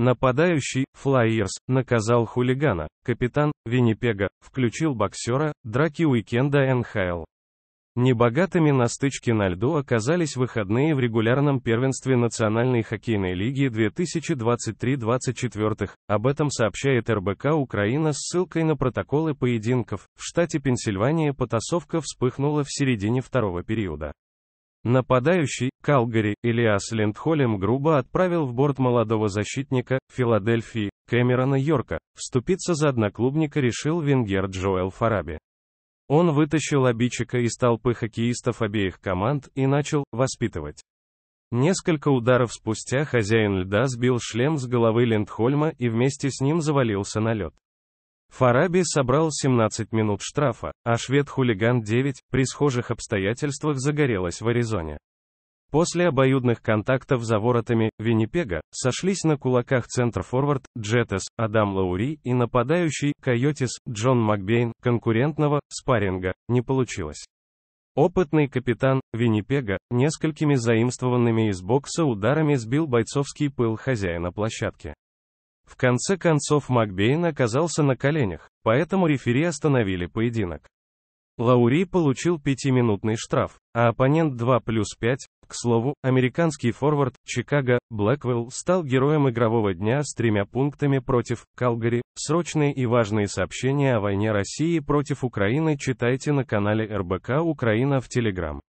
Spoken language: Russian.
Нападающий, Флайерс, наказал хулигана, капитан, Виннипега, включил боксера, драки уикенда НХЛ. Небогатыми на стычке на льду оказались выходные в регулярном первенстве Национальной хоккейной лиги 2023-24, об этом сообщает РБК Украина с ссылкой на протоколы поединков. В штате Пенсильвания потасовка вспыхнула в середине второго периода. Нападающий, Калгари, Илиас Линдхолем грубо отправил в борт молодого защитника, Филадельфии, Кэмерона Йорка. Вступиться за одноклубника решил венгер Джоэл Фараби. Он вытащил обидчика из толпы хоккеистов обеих команд и начал воспитывать. Несколько ударов спустя хозяин льда сбил шлем с головы Линдхольма и вместе с ним завалился на лед. Фараби собрал 17 минут штрафа, а швед-хулиган 9, при схожих обстоятельствах загорелась в Аризоне. После обоюдных контактов за воротами Виннипега сошлись на кулаках центр-форвард Джетес Адам Лаури и нападающий Койотис Джон Макбейн, конкурентного спарринга не получилось. Опытный капитан Виннипега несколькими заимствованными из бокса ударами сбил бойцовский пыл хозяина площадки. В конце концов Макбейн оказался на коленях, поэтому рефери остановили поединок. Лаури получил пятиминутный штраф, а оппонент 2 плюс 5. К слову, американский форвард Чикаго Блэквелл стал героем игрового дня с тремя пунктами против Калгари. Срочные и важные сообщения о войне России против Украины читайте на канале РБК Украина в Телеграм.